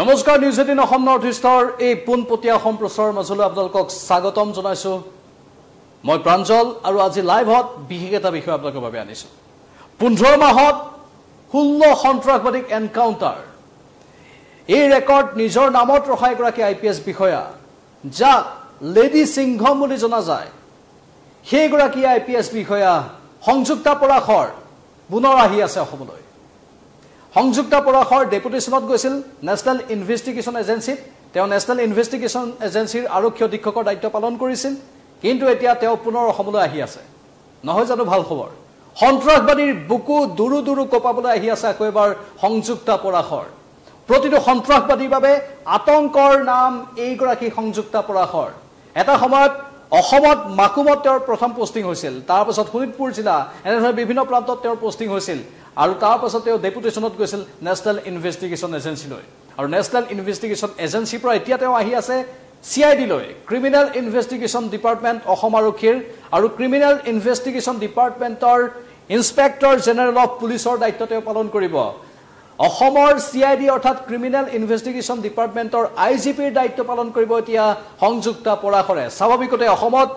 নমস্কাৰ news eighteen Assam north ইষ্টৰ এই পোনপটীয়া সম্প্ৰচাৰৰ মাজলৈ আপোনালোকক স্বাগতম জনাইছোঁ মই প্ৰাঞ্জল আৰু আজি লাইভত বিশেষ এটা বিষয়ে আপোনালোকৰ বাবে আনিছোঁ পোন্ধৰ মাহত ষোল্ল সন্ত্ৰাসবাদীক এনকাউণ্টাৰ এই ৰেকৰ্ড নিজৰ নামত ৰখা এগৰাকী আই পি এছ বিষয়া যাক লেডি সিংহম বুলি জনা যায় সেইগৰাকী আই পি এছ বিষয়া সংযুক্তা পৰাশৰ পুনৰ আহি আছে অসমলৈ সংযুক্ত পৰাশৰ ডেপুটেশ্যনত গৈছিল নেশ্যনেল ইনভেষ্টিগেশ্যন এজেঞ্চিত তেওঁ নেশ্যনেল ইনভেষ্টিগেশ্যন এজেঞ্চিৰ আৰক্ষী অধীক্ষকৰ দায়িত্ব পালন কৰিছিল কিন্তু এতিয়া তেওঁ পুনৰ অসমলৈ আহি আছে নহয় জানো ভাল খবৰ সন্ত্ৰাসবাদীৰ বুকু দূৰো দূৰো কপাবলৈ আহি আছে আকৌ এবাৰ সংযুক্ত পৰাশৰ প্ৰতিটো সন্ত্ৰাসবাদীৰ বাবে আতংকৰ নাম এইগৰাকী সংযুক্ত পৰাশৰ এটা সময়ত অসমত মাকুমত তেওঁৰ প্ৰথম পষ্টিং হৈছিল তাৰপাছত শোণিতপুৰ জিলা এনেধৰণে বিভিন্ন প্ৰান্তত তেওঁৰ পষ্টিং হৈছিল আৰু তাৰপাছত তেওঁ ডেপুটেশ্যনত গৈছিল নেশ্যনেল ইনভেষ্টিগেশ্যন এজেঞ্চিলৈ আৰু নেশ্যনেল ইনভেষ্টিগেশ্যন এজেঞ্চিৰ পৰা এতিয়া তেওঁ আহি আছে চি আই ডিলৈ ক্ৰিমিনেল ইনভেষ্টিগেশ্যন ডিপাৰ্টমেণ্ট অসম আৰক্ষীৰ আৰু ক্ৰিমিনেল ইনভেষ্টিগেশ্যন ডিপাৰ্টমেণ্টৰ ইনস্পেক্টৰ জেনেৰেল অফ পুলিচৰ দায়িত্ব তেওঁ পালন কৰিব অসমৰ চি আই ডি অৰ্থাৎ ক্ৰিমিনেল ইনভেষ্টিগেশ্যন ডিপাৰ্টমেণ্টৰ আই জি পিৰ দায়িত্ব পালন কৰিব এতিয়া সংযুক্ত পৰাশৰে স্বাভাৱিকতে অসমত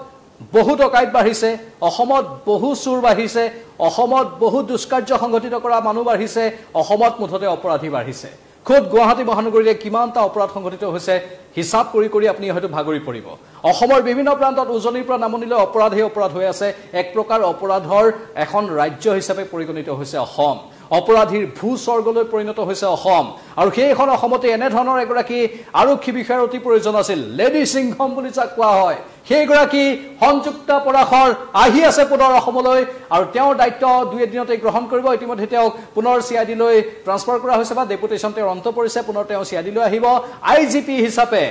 বহু ডকাইত বাঢ়িছে অসমত বহু চোৰ বাঢ়িছে অসমত বহু দুষ্কাৰ্য সংঘটিত কৰা মানুহ বাঢ়িছে অসমত মুঠতে অপৰাধী বাঢ়িছে খুদ গুৱাহাটী মহানগৰীৰে কিমানটা অপৰাধ সংঘটিত হৈছে হিচাপ কৰি কৰি আপুনি হয়তো ভাগৰি পৰিব অসমৰ বিভিন্ন প্ৰান্তত উজনিৰ পৰা নামনিলৈ অপৰাধেই অপৰাধ হৈ আছে এক প্ৰকাৰ অপৰাধৰ এখন ৰাজ্য হিচাপে পৰিগণিত হৈছে অসম অপৰাধীৰ ভূস্বৰ্গলৈ পৰিণত হৈছে অসম আৰু সেইখন অসমতে এনেধৰণৰ এগৰাকী আৰক্ষী বিষয়াৰ অতি প্ৰয়োজন আছিল লেডি সিংহম বুলি যাক কোৱা হয় সেইগৰাকী সংযুক্ত পৰাশৰ আহি আছে পুনৰ অসমলৈ আৰু তেওঁৰ দায়িত্ব দুই এদিনতে গ্ৰহণ কৰিব ইতিমধ্যে তেওঁক পুনৰ চি আই ডিলৈ ট্ৰান্সফাৰ কৰা হৈছে বা ডেপুটেশ্যন তেওঁৰ অন্ত পৰিছে পুনৰ তেওঁ চি আই ডিলৈ আহিব আই জি পি হিচাপে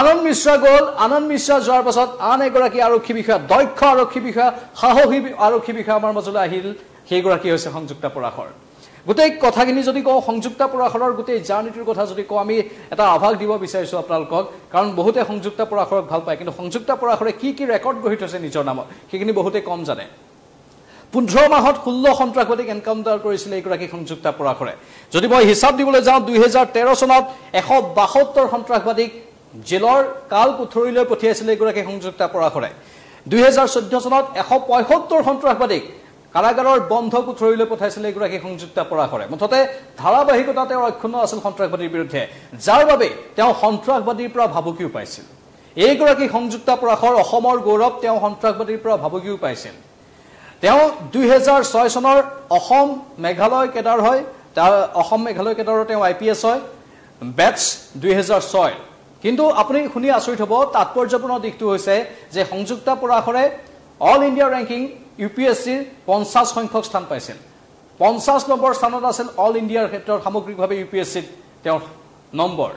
আনন্দ মিশ্ৰা গ'ল আনন্দ মিশ্ৰা যোৱাৰ পাছত আন এগৰাকী আৰক্ষী বিষয়া দক্ষ আৰক্ষী বিষয়া সাহসী আৰক্ষী বিষয়া আমাৰ মাজলৈ আহিল সেইগৰাকী হৈছে সংযুক্ত পৰাশৰ গোটেই কথাখিনি যদি কওঁ সংযুক্তা পৰাশৰৰ গোটেই জাৰ্ণিটোৰ কথা যদি কওঁ আমি এটা আভাস দিব বিচাৰিছোঁ আপোনালোকক কাৰণ বহুতে সংযুক্ত পৰাশৰক ভাল পায় কিন্তু সংযুক্তা পৰাশৰে কি কি ৰেকৰ্ড গঢ়ি থৈছে নিজৰ নামত সেইখিনি বহুতে কম জানে পোন্ধৰ মাহত ষোল্ল সন্ত্ৰাসবাদীক এনকাউণ্টাৰ কৰিছিলে এইগৰাকী সংযুক্তা পৰাশৰে যদি মই হিচাপ দিবলৈ যাওঁ দুহেজাৰ তেৰ চনত এশ বাসত্তৰ সন্ত্ৰাসবাদীক জেলৰ কাল কুঠৰিলৈ পঠিয়াইছিলে এইগৰাকী সংযুক্তা পৰাশৰে দুহেজাৰ চৈধ্য চনত এশ পঁয়সত্তৰ সন্ত্ৰাসবাদীক কাৰাগাৰৰ বন্ধ কোঠৰীলৈ পঠাইছিলে এগৰাকী সংযুক্ত পৰাশৰে মুঠতে ধাৰাবাহিকতা তেওঁৰ অক্ষুণ্ণ আছিল সন্ত্ৰাসবাদীৰ বিৰুদ্ধে যাৰ বাবে তেওঁ সন্ত্ৰাসবাদীৰ পৰা ভাবুকিও পাইছিল এইগৰাকী সংযুক্ত পৰাশৰ অসমৰ গৌৰৱ তেওঁ সন্ত্ৰাসবাদীৰ পৰা ভাবুকিও পাইছিল তেওঁ দুহেজাৰ ছয় চনৰ অসম মেঘালয় কেডাৰ হয় অসম মেঘালয় কেডাৰৰ তেওঁ আই পি এছ হয় বেটছ দুহেজাৰ ছয় কিন্তু আপুনি শুনি আচৰিত হ'ব তাৎপৰ্যপূৰ্ণ দিশটো হৈছে যে সংযুক্ত পৰাশৰে all India ranking U P S চিৰ পঞ্চাছ সংখ্যক স্থান পাইছিল পঞ্চাছ নম্বৰ স্থানত আছিল অল ইণ্ডিয়াৰ ক্ষেত্ৰত সামগ্ৰিকভাৱে ইউ পি এছ চিত তেওঁ নম্বৰ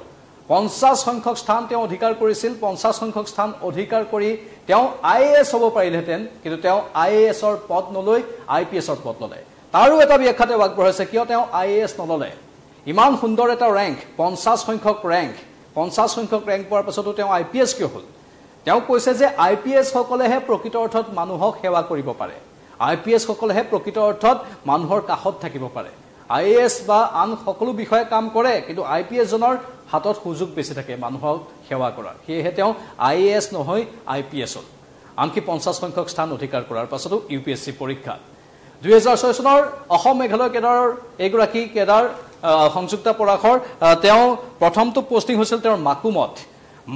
পঞ্চাছ সংখ্যক স্থান তেওঁ অধিকাৰ কৰিছিল পঞ্চাছ সংখ্যক স্থান অধিকাৰ কৰি তেওঁ আই এ এছ হ'ব পাৰিলেহেঁতেন কিন্তু তেওঁ আই এ এছৰ পদ নলৈ আই পি এছৰ পদ ল'লে তাৰো এটা ব্যাখ্যা তেওঁ আগবঢ়াইছে কিয় তেওঁ আই এ এছ নল'লে ইমান সুন্দৰ এটা ৰেংক পঞ্চাছ সংখ্যক ৰেংক পঞ্চাছ সংখ্যক ৰেংক পোৱাৰ পাছতো তেওঁ আই পি এছ কিয় হ'ল তেওঁ কৈছে যে আই পি এছ সকলেহে প্ৰকৃত অৰ্থত মানুহক সেৱা কৰিব পাৰে আই পি এছ সকলেহে প্ৰকৃত অৰ্থত মানুহৰ কাষত থাকিব পাৰে আই এ এছ বা আন সকলো বিষয়ে কাম কৰে কিন্তু আই পি এছজনৰ হাতত সুযোগ বেছি থাকে মানুহক সেৱা কৰাৰ সেয়েহে তেওঁ আই এ এছ নহয় আই পি এছত আনকি পঞ্চাছ সংখ্যক স্থান অধিকাৰ কৰাৰ পাছতো ইউ পি এছ চি পৰীক্ষাত দুহেজাৰ ছয় চনৰ অসম মেঘালয় কেডাৰৰ এইগৰাকী কেডাৰ সংযুক্ত পৰাশৰ তেওঁ প্ৰথমটো পষ্টিং হৈছিল তেওঁৰ মাকুমত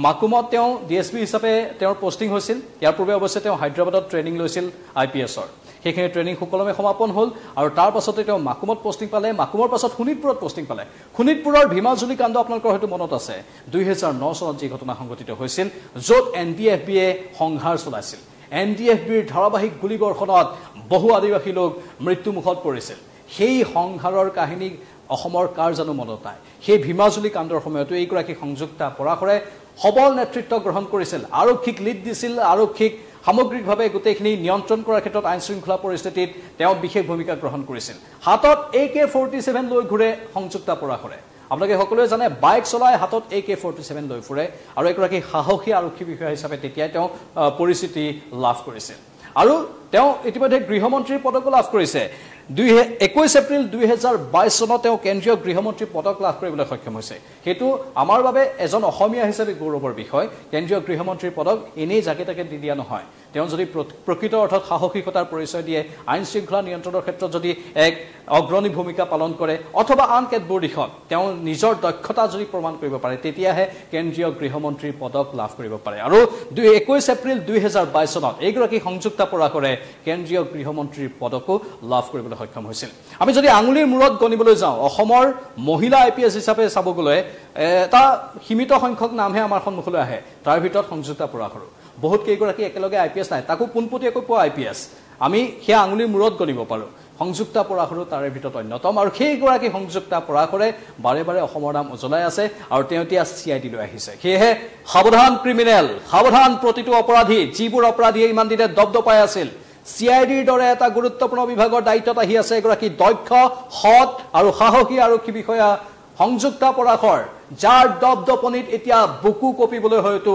মাকুমত তেওঁ ডি এছ পি হিচাপে তেওঁৰ পষ্টিং হৈছিল ইয়াৰ পূৰ্বে অৱশ্যে তেওঁ হায়দৰাবাদত ট্ৰেইনিং লৈছিল আই পি এছৰ সেইখিনি ট্ৰেইনিং সুকলমে সমাপন হ'ল আৰু তাৰ পাছতে তেওঁ মাকুমত পষ্টিং পালে মাকুমৰ পাছত শোণিতপুৰত পষ্টিং পালে শোণিতপুৰৰ ভীমাজুলী কাণ্ড আপোনালোকৰ হয়তো মনত আছে দুহেজাৰ ন চনত যি ঘটনা সংঘটিত হৈছিল য'ত এন ডি এফ বিয়ে সংহাৰ চলাইছিল এন ডি এফ বিৰ ধাৰাবাহিক গুলীবৰ্ষণত বহু আদিবাসী লোক মৃত্যুমুখত পৰিছিল সেই সংহাৰৰ কাহিনী অসমৰ কাৰ জানো মনত নাই সেই ভীমাজুলী কাণ্ডৰ সময়তো এইগৰাকী সংযুক্তা পৰাশৰে সবল নেতৃত্ব গ্ৰহণ কৰিছিল আৰক্ষীক লিড দিছিল আৰক্ষীক সামগ্ৰিকভাৱে গোটেইখিনি নিয়ন্ত্ৰণ কৰাৰ ক্ষেত্ৰত আইন শৃংখলা পৰিস্থিতিত তেওঁ বিশেষ ভূমিকা গ্ৰহণ কৰিছিল হাতত এ কে ফৰ্টি ছেভেন লৈ ঘূৰে সংযুক্তা পৰা কৰে আপোনালোকে সকলোৱে জানে বাইক চলাই হাতত এ কে ফৰ্টি ছেভেন লৈ ফুৰে আৰু এগৰাকী সাহসী আৰক্ষী বিষয়া হিচাপে তেতিয়াই তেওঁ পৰিস্থিতি লাভ কৰিছিল আৰু তেওঁ ইতিমধ্যে গৃহমন্ত্ৰীৰ পদকো লাভ কৰিছে দুই একৈছ এপ্ৰিল দুহেজাৰ বাইছ চনত তেওঁ কেন্দ্ৰীয় গৃহমন্ত্ৰী পদক লাভ কৰিবলৈ সক্ষম হৈছে সেইটো আমাৰ বাবে এজন অসমীয়া হিচাপে গৌৰৱৰ বিষয় কেন্দ্ৰীয় গৃহমন্ত্ৰীৰ পদক এনেই জাকে তাকে দি দিয়া নহয় তেওঁ যদি প্ৰকৃত অৰ্থত সাহসিকতাৰ পৰিচয় দিয়ে আইন শৃংখলা নিয়ন্ত্ৰণৰ ক্ষেত্ৰত যদি এক অগ্ৰণী ভূমিকা পালন কৰে অথবা আন কেতবোৰ দিশত তেওঁ নিজৰ দক্ষতা যদি প্ৰমাণ কৰিব পাৰে তেতিয়াহে কেন্দ্ৰীয় গৃহমন্ত্ৰীৰ পদক লাভ কৰিব পাৰে আৰু দুই একৈছ এপ্ৰিল দুই হেজাৰ বাইছ চনত এইগৰাকী সংযুক্তা পৰাকৰে কেন্দ্ৰীয় গৃহমন্ত্ৰীৰ পদকো লাভ কৰিবলৈ সক্ষম হৈছিল আমি যদি আঙুলিৰ মূৰত গণিবলৈ যাওঁ অসমৰ মহিলা আই পি এছ হিচাপে চাব গ'লে এটা সীমিত সংখ্যক নামহে আমাৰ সন্মুখলৈ আহে তাৰ ভিতৰত সংযুক্তা পৰাকৰো বহুত কেইগৰাকী একেলগে আই পি এছ নাই তাকো পোনপটীয়াকৈ পোৱা আই পি এছ আমি সেই আঙুলিৰ মূৰত গলিব পাৰোঁ সংযুক্তা পৰাশৰো তাৰে ভিতৰত অন্যতম আৰু সেইগৰাকী সংযুক্তা পৰাশৰে বাৰে বাৰে অসমৰ নাম উজ্বলাই আছে আৰু তেওঁ এতিয়া চি আই টিলৈ আহিছে সেয়েহে সাৱধান ক্ৰিমিনেল সাৱধান প্ৰতিটো অপৰাধী যিবোৰ অপৰাধীয়ে ইমান দিনে দপদপাই আছিল চি আই ডিৰ দৰে এটা গুৰুত্বপূৰ্ণ বিভাগৰ দায়িত্বত আহি আছে এগৰাকী দক্ষ সৎ আৰু সাহসী আৰক্ষী বিষয়া সংযুক্তা পৰাশৰ যাৰ দপদপনিত এতিয়া বুকু কপিবলৈ হয়তো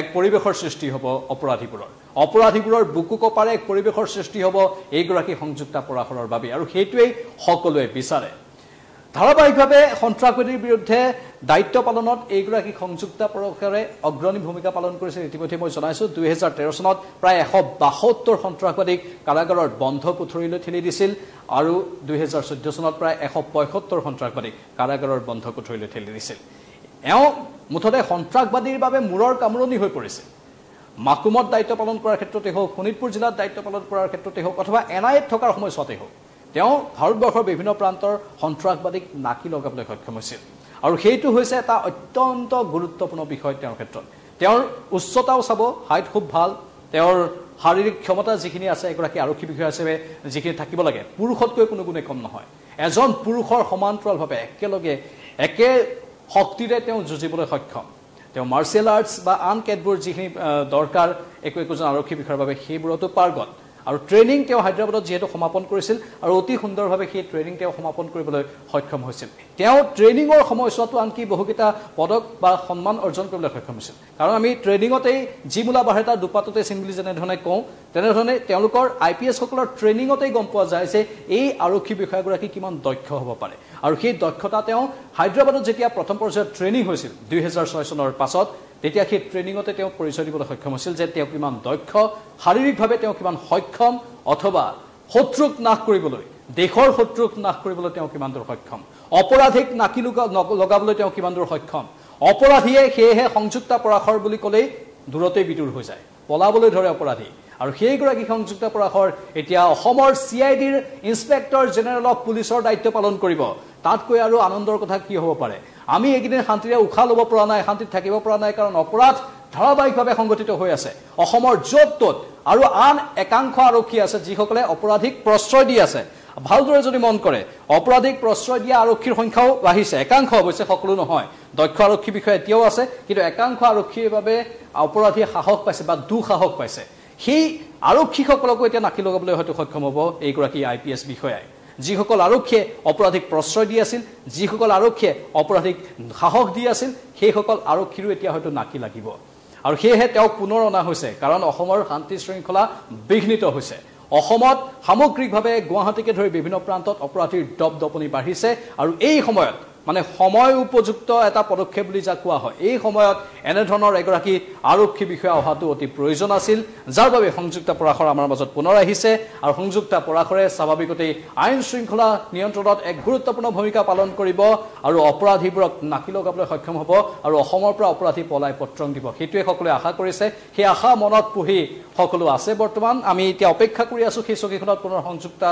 এক পৰিৱেশৰ সৃষ্টি হ'ব অপৰাধীবোৰৰ অপৰাধীবোৰৰ বুকু কপাৰে এক পৰিৱেশৰ সৃষ্টি হ'ব এইগৰাকী সংযুক্তা পৰাশৰৰ বাবে আৰু সেইটোৱেই সকলোৱে বিচাৰে ধাৰাবাহিকভাৱে সন্ত্ৰাসবাদীৰ বিৰুদ্ধে দায়িত্ব পালনত এইগৰাকী সংযুক্তা পৰাশৰে অগ্ৰণী ভূমিকা পালন কৰিছিল ইতিমধ্যে মই জনাইছো দুহেজাৰ তেৰ চনত প্ৰায় এশ বাসত্তৰ সন্ত্ৰাসবাদীক কাৰাগাৰৰ বন্ধ পুথৰিলৈ ঠেলি দিছিল আৰু দুহেজাৰ চৈধ্য চনত প্ৰায় এশ পঁয়সত্তৰ সন্ত্ৰাসবাদীক কাৰাগাৰৰ বন্ধ কুঠৰিলৈ ঠেলি দিছিল এওঁ মুঠতে সন্ত্ৰাসবাদীৰ বাবে মূৰৰ কামোৰণি হৈ পৰিছে মাকুমত দায়িত্ব পালন কৰাৰ ক্ষেত্ৰতে হওক শোণিতপুৰ জিলাত দায়িত্ব পালন কৰাৰ ক্ষেত্ৰতে হওক অথবা এন আই এত থকাৰ সময়ছোৱাতেই হওক তেওঁ ভাৰতবৰ্ষৰ বিভিন্ন প্ৰান্তৰ সন্ত্ৰাসবাদীক নাকি লগাবলৈ সক্ষম হৈছিল আৰু সেইটো হৈছে এটা অত্যন্ত গুৰুত্বপূৰ্ণ বিষয় তেওঁৰ ক্ষেত্ৰত তেওঁৰ উচ্চতাও চাব হাইট খুব ভাল তেওঁৰ শাৰীৰিক ক্ষমতা যিখিনি আছে এগৰাকী আৰক্ষী বিষয়া হিচাপে যিখিনি থাকিব লাগে পুৰুষতকৈ কোনো গুণে কম নহয় এজন পুৰুষৰ সমান্তৰালভাৱে একেলগে একে শক্তিৰে তেওঁ যুঁজিবলৈ সক্ষম তেওঁ মাৰ্চিয়েল আৰ্টছ বা আন কেতবোৰ যিখিনি দৰকাৰ একো একোজন আৰক্ষী বিষয়াৰ বাবে সেইবোৰতো পাৰ্গত আৰু ট্ৰেইনিং তেওঁ হায়দৰাবাদত যিহেতু সমাপন কৰিছিল আৰু অতি সুন্দৰভাৱে সেই ট্ৰেইনিং তেওঁ সমাপন কৰিবলৈ সক্ষম হৈছিল তেওঁ ট্ৰেইনিঙৰ সময়ছোৱাতো আনকি বহুকেইটা পদক বা সন্মান অৰ্জন কৰিবলৈ সক্ষম হৈছিল কাৰণ আমি ট্ৰেইনিঙতেই যিমূলা বাঢ়ে তাৰ দুপাততে চিন বুলি যেনেধৰণে কওঁ তেনেধৰণে তেওঁলোকৰ আই পি এছসকলৰ ট্ৰেইনিঙতেই গম পোৱা যায় যে এই আৰক্ষী বিষয়াগৰাকী কিমান দক্ষ হ'ব পাৰে আৰু সেই দক্ষতা তেওঁ হায়দৰাবাদত যেতিয়া প্ৰথম পৰ্যায়ত ট্ৰেইনিং হৈছিল দুই হেজাৰ ছয় চনৰ পাছত তেতিয়া সেই ট্ৰেইনিঙতে তেওঁক পৰিচয় দিবলৈ সক্ষম হৈছিল যে তেওঁ কিমান দক্ষ শাৰীৰিকভাৱে তেওঁ কিমান সক্ষম অথবা শত্ৰুক নাশ কৰিবলৈ দেশৰ শত্ৰুক নাশ কৰিবলৈ তেওঁ কিমান দূৰ সক্ষম অপৰাধীক নাকি লগাবলৈ তেওঁ কিমান দূৰ সক্ষম অপৰাধীয়ে সেয়েহে সংযুক্ত পৰাশৰ বুলি ক'লেই দূৰতেই বিতুৰ হৈ যায় পলাবলৈ ধৰে অপৰাধী আৰু সেইগৰাকী সংযুক্ত পৰাশৰ এতিয়া অসমৰ চি আই ডিৰ ইঞ্চপেক্টৰ জেনেৰেল অফ পুলিচৰ দায়িত্ব পালন কৰিব তাতকৈ আৰু আনন্দৰ কথা কি হ'ব পাৰে আমি এইকেইদিন শান্তিৰে উশাহ ল'ব পৰা নাই শান্তিত থাকিব পৰা নাই কাৰণ অপৰাধ ধাৰাবাহিকভাৱে সংঘটিত হৈ আছে অসমৰ য'ত ত'ত আৰু আন একাংশ আৰক্ষী আছে যিসকলে অপৰাধীক প্ৰশ্ৰয় দি আছে ভালদৰে যদি মন কৰে অপৰাধিক প্ৰশ্ৰয় দিয়া আৰক্ষীৰ সংখ্যাও বাঢ়িছে একাংশ অৱশ্যে সকলো নহয় দক্ষ আৰক্ষী বিষয়ে এতিয়াও আছে কিন্তু একাংশ আৰক্ষীৰ বাবে অপৰাধীয়ে সাহস পাইছে বা দুঃসাহস পাইছে সেই আৰক্ষীসকলকো এতিয়া নাকি লগাবলৈ হয়তো সক্ষম হ'ব এইগৰাকী আই পি এছ বিষয়াই যিসকল আৰক্ষীয়ে অপৰাধীক প্ৰশ্ৰয় দি আছিল যিসকল আৰক্ষীয়ে অপৰাধীক সাহস দি আছিল সেইসকল আৰক্ষীৰো এতিয়া হয়তো নাকি লাগিব আৰু সেয়েহে তেওঁক পুনৰ অনা হৈছে কাৰণ অসমৰ শান্তি শৃংখলা বিঘ্নিত হৈছে অসমত সামগ্ৰিকভাৱে গুৱাহাটীকে ধৰি বিভিন্ন প্ৰান্তত অপৰাধীৰ দপদপনি বাঢ়িছে আৰু এই সময়ত মানে সময় উপযুক্ত এটা পদক্ষেপ বুলি যাক কোৱা হয় এই সময়ত এনেধৰণৰ এগৰাকী আৰক্ষী বিষয়া অহাটো অতি প্ৰয়োজন আছিল যাৰ বাবে সংযুক্ত পৰাশৰ আমাৰ মাজত পুনৰ আহিছে আৰু সংযুক্ত পৰাশৰে স্বাভাৱিকতেই আইন শৃংখলা নিয়ন্ত্ৰণত এক গুৰুত্বপূৰ্ণ ভূমিকা পালন কৰিব আৰু অপৰাধীবোৰক নাকি লগাবলৈ সক্ষম হ'ব আৰু অসমৰ পৰা অপৰাধী পলাই পত্ৰং দিব সেইটোৱে সকলোৱে আশা কৰিছে সেই আশা মনত পুহি সকলো আছে বৰ্তমান আমি এতিয়া অপেক্ষা কৰি আছোঁ সেই চকীখনত পুনৰ সংযুক্ত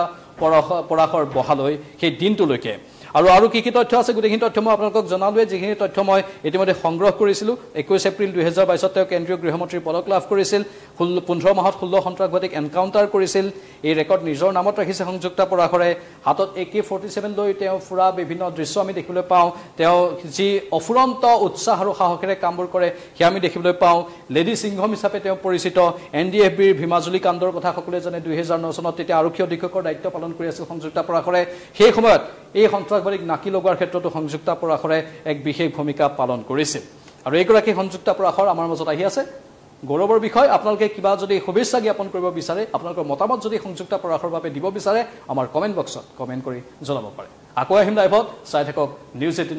পৰাশৰ বহালৈ সেই দিনটোলৈকে আৰু আৰু কি কি তথ্য আছে গোটেইখিনি তথ্য মই আপোনালোকক জনালোৱে যিখিনি তথ্য মই ইতিমধ্যে সংগ্ৰহ কৰিছিলোঁ একৈছ এপ্ৰিল দুহেজাৰ বাইছত তেওঁ কেন্দ্ৰীয় গৃহমন্ত্ৰীৰ পদক লাভ কৰিছিল ষোল্ল পোন্ধৰ মাহত ষোল্ল সন্ত্ৰাসবাদীক এনকাউণ্টাৰ কৰিছিল এই ৰেকৰ্ড নিজৰ নামত ৰাখিছে সংযুক্ত পৰাশৰে হাতত এ কে ফৰ্টি ছেভেন লৈ তেওঁ ফুৰা বিভিন্ন দৃশ্য আমি দেখিবলৈ পাওঁ তেওঁ যি অফুৰন্ত উৎসাহ আৰু সাহসেৰে কামবোৰ কৰে সেয়া আমি দেখিবলৈ পাওঁ লেডি সিংহম হিচাপে তেওঁ পৰিচিত এন ডি এফ বিৰ ভীমাজুলী কাণ্ডৰ কথা সকলোৱে জানে দুহেজাৰ ন চনত তেতিয়া আৰক্ষী অধীক্ষকৰ দায়িত্ব পালন কৰি আছিল সংযুক্ত পৰাশৰে সেই সময়ত এই সন্ত্ৰাসবাদীক নাকি লগোৱাৰ ক্ষেত্ৰতো সংযুক্ত পৰাশৰে এক বিশেষ ভূমিকা পালন কৰিছিল আৰু এইগৰাকী সংযুক্ত পৰাশৰ আমাৰ মাজত আহি আছে গৌৰৱৰ বিষয় আপোনালোকে কিবা যদি শুভেচ্ছা জ্ঞাপন কৰিব বিচাৰে আপোনালোকৰ মতামত যদি সংযুক্ত পৰাশৰ বাবে দিব বিচাৰে আমাৰ কমেণ্ট বক্সত কমেণ্ট কৰি জনাব পাৰে আকৌ আহিম লাইভত চাই থাকক নিউজ এইটিনৰ